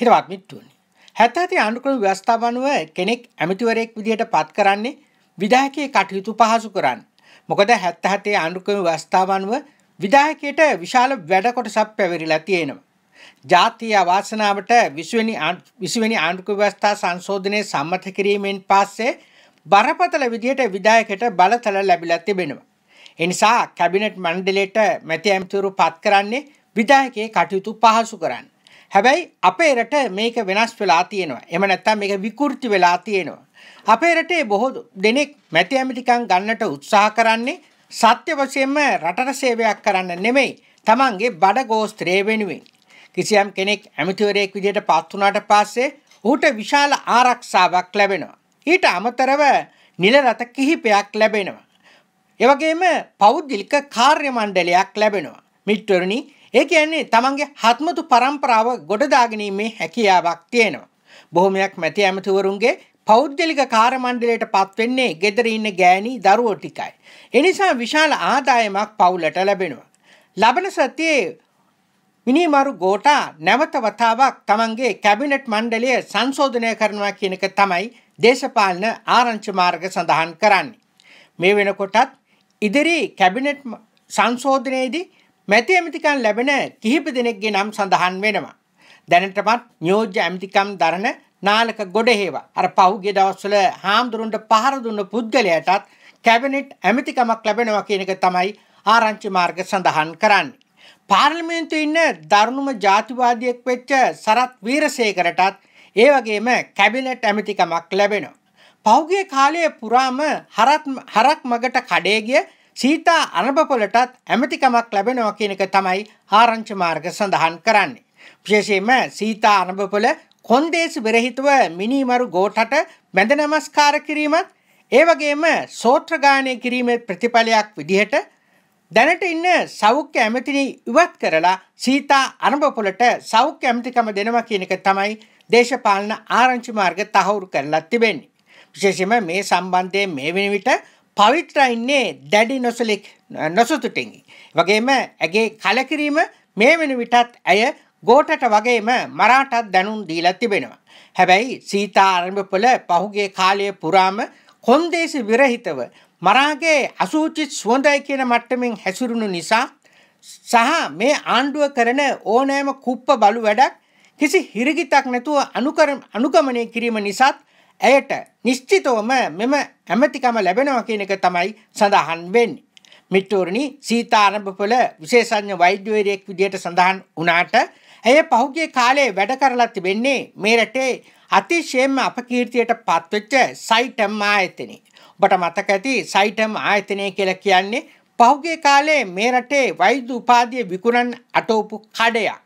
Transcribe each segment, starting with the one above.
හිරවත් මිට්ටුවනි. හැත ඇති අනුක්‍රම ව්‍යවස්ථාව අනුව කෙනෙක් ඇමතිවරයෙක් විදිහට පත් කරන්නේ විධායකයේ කටයුතු පහසු කරන්න. මොකද හැත්ත හතේ අනුක්‍රම ව්‍යවස්ථාව අනුව විධායකයට විශාල වැඩ කොටසක් පැවරිලා තියෙනවා. ජාතිය අවාසනාවට විශ්වනි විසිවැනි ආණ්ඩුක්‍රම ව්‍යවස්ථා සංශෝධනය සම්මත කිරීමෙන් පස්සේ බරපතල විදියට විධායකයට බලතල ලැබිලා තිබෙනවා. එනිසා කැබිනට් මණ්ඩලයට මැති ඇමතිවරු පත් කරන්නේ විධායකයේ කටයුතු පහසු කරන්න. හැබැයි අපේ රට මේක වෙනස් වෙලා තියෙනවා. එම නැත්තම් මේක විකෘති වෙලා තියෙනවා. අපේ රටේ බොහෝ දෙනෙක් මැති ඇමතිකම් ගන්නට උත්සාහ කරන්නේ සත්‍ය වශයෙන්ම රටට සේවයක් කරන්න නෙමෙයි. Tamange බඩ ගෝස්ත්‍රය වෙනුවෙන්. කිසියම් කෙනෙක් ඇමතිවරයෙක් විදිහට පත් වුණාට පස්සේ ඔහුට විශාල ආරක්ෂාවක් ලැබෙනවා. ඊට අමතරව නිල රට කිහිපයක් ලැබෙනවා. එවගේම පෞද්ගලික කාර්ය මණ්ඩලයක් ලැබෙනවා. මිත්‍රවරුනි ඒ කියන්නේ තමන්ගේ හත්මතු පරම්පරාව ගොඩදාගැනීමේ හැකියාවක් තියෙනවා. බොහොමයක් මැති ඇමතිවරුන්ගේ පෞද්ගලික කාර්මණ්ඩලයට පත්වෙන්නේ ගෙදර ඉන්න ගෑණි දරුවෝ ටිකයි. එනිසා විශාල ආදායමක් පවුලට ලැබෙනවා. ලබන සතියේ මිනිමරු ගෝටා නැවත වතාවක් තමන්ගේ කැබිනට් මණ්ඩලය සංශෝධනය කරනවා කියන එක තමයි දේශපාලන ආරංචි මාර්ග සඳහන් කරන්නේ. මේ වෙනකොටත් ඉදිරි කැබිනට් සංශෝධනයේදී මැති ඇමතිකම් ලැබෙන කිහිප දෙනෙක්ගේ නම් සඳහන් වෙනවා. දැනටමත් නියෝජ්‍ය ඇමතිකම් දරන නාලක ගොඩහේවා අර පහුගේ දවස්වල හාමුදුරුන්ට පහර දුන්න පුද්ගලයටත් කැබිනට් ඇමතිකමක් ලැබෙනවා කියන එක තමයි ආරංචි මාර්ග සඳහන් කරන්නේ. පාර්ලිමේන්තුවේ ඉන්න දරුණුම ජාතිවාදියෙක් වෙච්ච සරත් වීරසේකරටත් ඒ වගේම කැබිනට් ඇමතිකමක් ලැබෙනවා. පහුගිය කාලයේ පුරාම හරක් මගට කඩේ ගිය සීතා අනබපොලටත් ඇමතිකමක් ලැබෙනවා කියන එක තමයි ආරංචි මාර්ග සඳහන් කරන්නේ. විශේෂයෙන්ම සීතා අනබපොල කොන්දේසි බෙරහිතව මිනිමරු ගෝඨට වැඳ නමස්කාර කිරීමත් ඒ වගේම සෝත්‍රගානය කිරීමේ ප්‍රතිඵලයක් විදිහට දැනට ඉන්න සෞඛ්‍ය ඇමතිනි ඉවත් කරලා සීතා අනබපොලට සෞඛ්‍ය ඇමතිකම දෙනවා කියන එක තමයි දේශපාලන ආරංචි මාර්ග තහවුරු කරලා තිබෙන්නේ. විශේෂයෙන්ම මේ සම්බන්ධයෙන් මේ වෙන විට පවිත්‍ර ඉන්නේ දැඩි නොසලෙක් නොසතුටින්ගි. වගේම ඇගේ කලකිරීම මේ වෙන විටත් ඇය ගෝටට වගේම මරාටත් දැනුම් දීලා තිබෙනවා. හැබැයි සීතා අරඹපොළ පහුගේ කාලය පුරාම කොන්දේසි විරහිතව මරාගේ අසූචි සුවඳයි කියන මට්ටමින් හැසිරුණු නිසා සහ මේ ආණ්ඩුව කරන ඕනෑම කුප්ප බලු වැඩක් කිසි හිරිගිතක් නැතුව අනුකමනය කිරීම නිසාත් ඇයට නිශ්චිතවම මෙම ඇමතිකම ලැබෙනවා කියන එක තමයි සඳහන් වෙන්නේ. මිට්ටෝරණි සීතාරම්භපොළ විශේෂඥ වෛද්‍යවරයෙක් විදියට සඳහන් වුණාට ඇය පහුගිය කාලේ වැඩ කරලා තිබෙන්නේ මේ රටේ අතිශයෙන්ම අපකීර්තියට පත්වෙච්ච සයිටම් ආයතනයේ. ඔබට මතක ඇති සයිටම් ආයතනය කියලා කියන්නේ පහුගිය කාලේ මේ රටේ වෛද්‍ය උපාධිය විකුණන් අටවපු කඩයක්.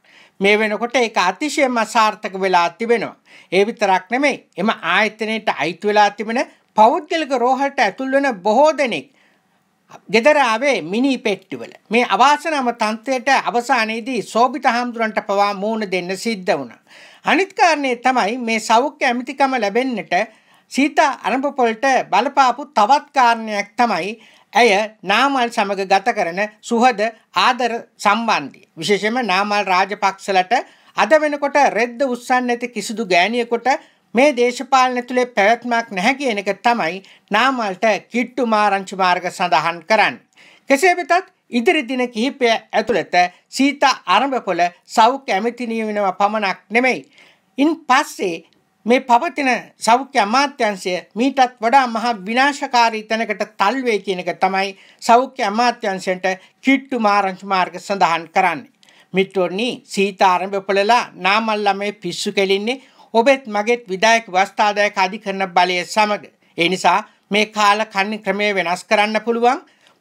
මේ වෙනකොට ඒක අතිශයම අසාර්ථක වෙලා තිබෙනවා. ඒ විතරක් නෙමෙයි. එම ආයතනයට අයිති වෙලා තිබෙන පෞද්ගලික රෝහලට ඇතුල් වෙන බොහෝ දෙනෙක් ගෙදරාවේ මිනි පෙට්ටිවල මේ අවාසනාම තන්ත්‍රයට අවසානයේදී සෝබිත හාමුදුරන්ට පවා මූණ දෙන්න සිද්ධ වුණා. අනිත් කාරණේ තමයි මේ සෞඛ්‍ය ඇමතිකම ලැබෙන්නට සීතා අරඹපොලට බලපාපු තවත් කාරණයක් තමයි ඇය නාමල් සමග ගත කරන සුහද ආදර සම්බන්ධය. විශේෂයෙන්ම නාමල් රාජපක්ෂලට අද වෙනකොට රෙද්ද උස්සන් නැති කිසිදු ගෑණියෙකුට මේ දේශපාලන තුලේ පැවැත්මක් නැහැ කියන එක තමයි නාමල්ට කිට්ටු මාරංචි මාර්ග සඳහන් කරන්නේ. කෙසේ වෙතත් ඉදිරි දින කිහිපය ඇතුළත සීතා ආරම්භපොළ සෞඛ්‍ය ඇමති නියමනම පමණක් නෙමෙයි. ඉන් පස්සේ මේ පවතින සෞඛ්‍ය අමාත්‍යංශය මීටත් වඩා මහා විනාශකාරී තැනකට තල් වේ කියන එක තමයි සෞඛ්‍ය අමාත්‍යංශයට කිට්ටු මාරංච මාර්ග සඳහන් කරන්නේ. මිත්‍රෝනි සීතාරම්භ උපලලා නාමල්ලමේ පිස්සු කෙලින්නේ ඔබෙත් මගෙත් විදායක වස්ථාදායක අධිකරණ බලය සමග. ඒ නිසා මේ කාල කන්න ක්‍රමය වෙනස් කරන්න පුළුවන්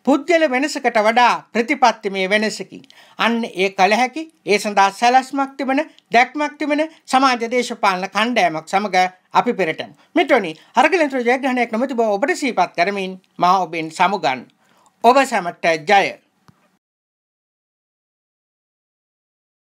පුද්ගල වෙනසකට වඩා ප්‍රතිපත්තිමය වෙනසකින් අන්න ඒ කල හැකි ඒ සඳහා සැලැස්මක් තිබෙන දැක්මක් තිබෙන සමාජ දේශපාලන කණ්ඩායමක් සමග අපි පෙරටමු මෙතොනි අරගලන්ත්‍ර ජයග්‍රහණයක් නොමැති බව ඔබට සිහිපත් කරමින් මා ඔබෙන් සමුගන් ඔබ සැමට ජය